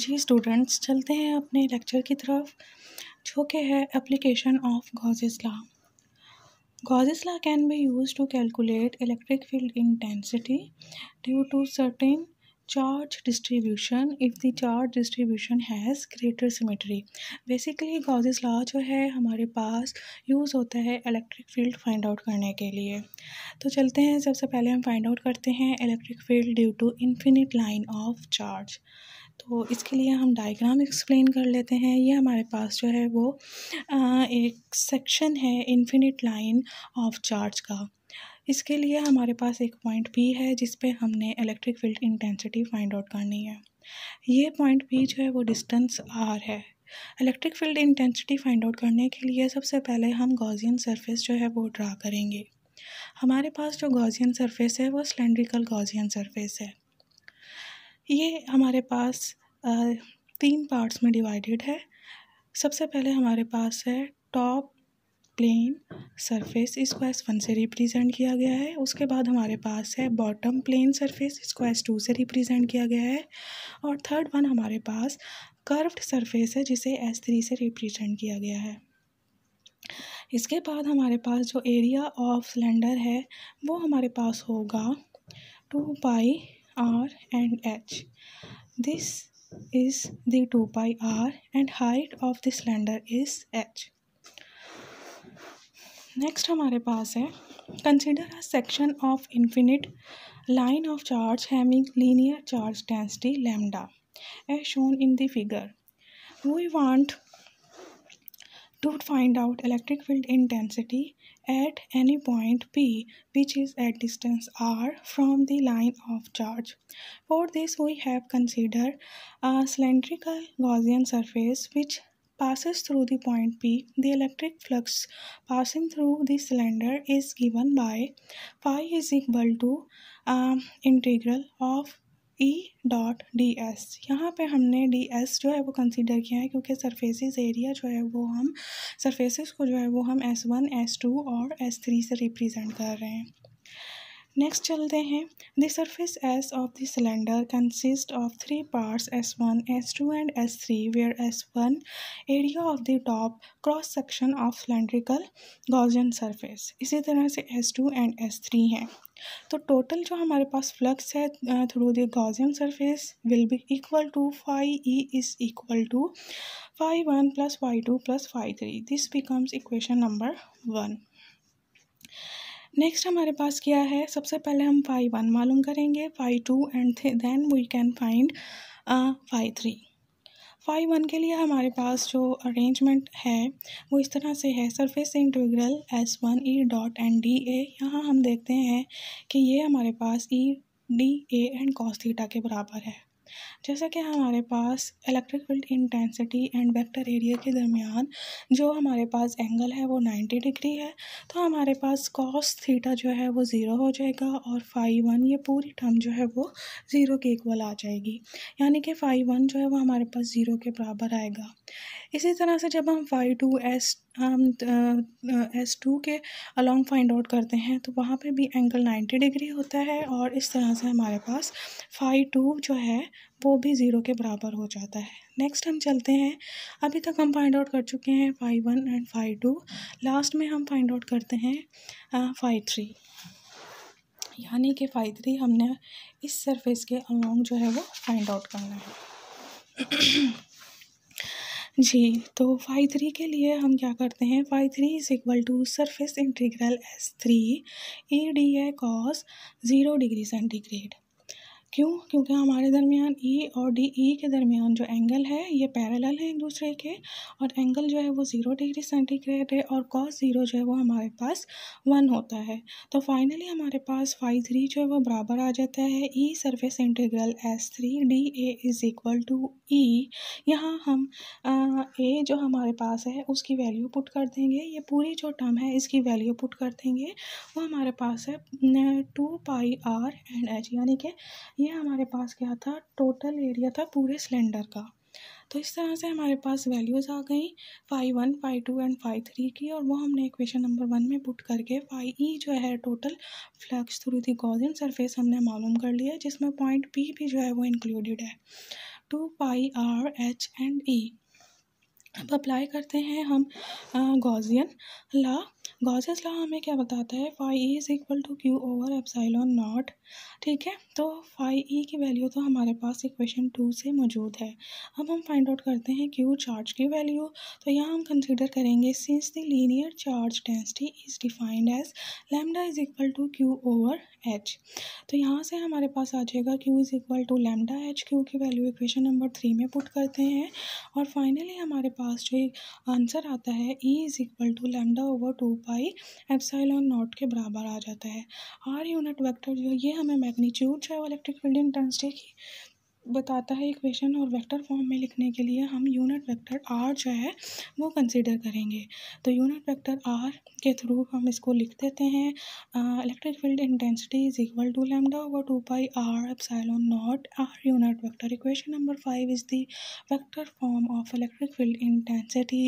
जी students चलते हैं अपने लेक्चर की तरफ जो कि है application of Gauss's law Gauss's law can be use to calculate electric field intensity due to certain charge distribution if the charge distribution has greater symmetry basically Gauss's law जो है हमारे पास यूज़ होता है इलेक्ट्रिक फील्ड फाइंड आउट करने के लिए तो चलते हैं सबसे पहले हम फाइंड आउट करते हैं electric field due to infinite line of charge तो इसके लिए हम डायग्राम एक्सप्लेन कर लेते हैं ये हमारे पास जो है वो आ, एक सेक्शन है इन्फिनिट लाइन ऑफ चार्ज का इसके लिए हमारे पास एक पॉइंट भी है जिस पे हमने electric field intensity find out करनी है ये पॉइंट भी जो है वो डिस्टेंस आर है electric field intensity find out करने के लिए सबसे पहले हम गॉजियन सरफेस जो है वो ड्रा करेंगे हमारे पास जो गॉजियन सरफेस है वो सिलेंड्रिकल गॉजियन सरफेस है ये हमारे पास तीन पार्ट्स में डिवाइडेड है सबसे पहले हमारे पास है टॉप प्लेन सरफेस इसको एस वन से रिप्रेजेंट किया गया है उसके बाद हमारे पास है बॉटम प्लेन सरफेस इसको एस टू से रिप्रेजेंट किया गया है और थर्ड वन हमारे पास कर्व्ड सरफेस है जिसे एस थ्री से रिप्रेजेंट किया गया है इसके बाद हमारे पास जो एरिया ऑफ सिलेंडर है वो हमारे पास होगा two by r and h. This is the 2 pi r and height of the cylinder is h. Next हमारे पास है consider a section of infinite line of charge having linear charge density lambda as shown in the figure we want to find out electric field intensity at any point P which is at distance r from the line of charge. For this we have considered a cylindrical Gaussian surface which passes through the point P. The electric flux passing through the cylinder is given by phi is equal to um, integral of E dot D S यहाँ पर हमने D S जो है वो consider किया है क्योंकि surfaces area जो है वो हम सरफेसिस को जो है वो हम एस वन एस टू और एस थ्री से रिप्रेजेंट कर रहे हैं नेक्स्ट चलते हैं the surface S of the cylinder consist of three parts S one S two and S three where S one area of the top cross section of cylindrical Gaussian surface इसी तरह से S two and S three हैं तो total जो हमारे पास flux है through the Gaussian surface will be equal to phi E is equal to phi one plus phi two plus phi three this becomes equation number one next हमारे पास क्या है सबसे पहले हम फाई वन मालूम करेंगे phi two and then we can find phi three phi one के लिए हमारे पास जो अरेंजमेंट है वो इस तरह से है surface integral S one E dot and D A यहाँ हम देखते हैं कि ये हमारे पास E D A and cos theta के बराबर है जैसा कि हमारे पास electric field intensity and vector area के दरमियान जो हमारे पास एंगल है वो 90 डिग्री है तो हमारे पास कॉस थीटा जो है वो ज़ीरो हो जाएगा और फाई वन ये पूरी टर्म जो है वो ज़ीरो के इक्वल आ जाएगी यानी कि फाई वन जो है वो हमारे पास ज़ीरो के बराबर आएगा इसी तरह से जब हम phi two S S two के अलॉन्ग फाइंड आउट करते हैं तो वहाँ पे भी एंगल 90 डिग्री होता है और इस तरह से हमारे पास फाइव टू जो है वो भी ज़ीरो के बराबर हो जाता है नेक्स्ट हम चलते हैं अभी तक हम फाइंड आउट कर चुके हैं phi one and phi two last में हम फाइंड आउट करते हैं फाइव थ्री यानी कि फाइव थ्री हमने इस सरफेस के अलॉन्ग जो है वो फाइंड आउट करना है जी तो फाइव थ्री के लिए हम क्या करते हैं phi three is equal to surface integral S three E D A cos zero degree centigrade क्यों क्योंकि हमारे दरमियान ई e और डी ई e के दरमियान जो एंगल है ये पैरेलल है एक दूसरे के और एंगल जो है वो ज़ीरो डिग्री सेंटीग्रेड है और कॉस ज़ीरो जो है वो हमारे पास वन होता है तो फाइनली हमारे पास फाइव थ्री जो है वो बराबर आ जाता है E surface integral S three D A is equal to E यहाँ हम ए जो हमारे पास है उसकी वैल्यू पुट कर देंगे ये पूरी जो टर्म है इसकी वैल्यू पुट कर देंगे वो हमारे पास है two pi R and H यानी कि ये हमारे पास क्या था टोटल एरिया था पूरे सिलेंडर का तो इस तरह से हमारे पास वैल्यूज़ आ गई phi one phi two and phi three की और वो हमने इक्वेशन नंबर वन में पुट करके फाइव ई e जो है total flux through the Gaussian surface हमने मालूम कर लिया जिसमें पॉइंट पी भी जो है वो इंक्लूडेड है two pi R H and E अब अप्लाई करते हैं हम गॉजियन ला गॉजेस लॉ हमें क्या बताता है phi is equal to Q over epsilon naught ठीक है तो फाइव ई e की वैल्यू तो हमारे पास इक्वेशन टू से मौजूद है अब हम फाइंड आउट करते हैं क्यू चार्ज की वैल्यू तो यहाँ हम कंसिडर करेंगे since the linear charge density is defined as lambda is equal to Q over H तो यहाँ से हमारे पास आ जाएगा Q is equal to lambda H Q की वैल्यू इक्वेशन नंबर थ्री में पुट करते हैं और फाइनली हमारे पास जो आंसर आता है E is equal to lambda over two pi Y epsilon naught के बराबर आ जाता है आर यूनिट वेक्टर जो ये हमें मैग्नीट्यूड जो है इलेक्ट्रिक फील्ड इंटेंसिटी की बताता है इक्वेशन और वेक्टर फॉर्म में लिखने के लिए हम यूनिट वेक्टर आर जो है वो कंसीडर करेंगे तो यूनिट वेक्टर आर के थ्रू हम इसको लिख देते हैं electric field intensity is equal to lambda over two pi R epsilon naught R unit vector equation number five is the vector form of electric field intensity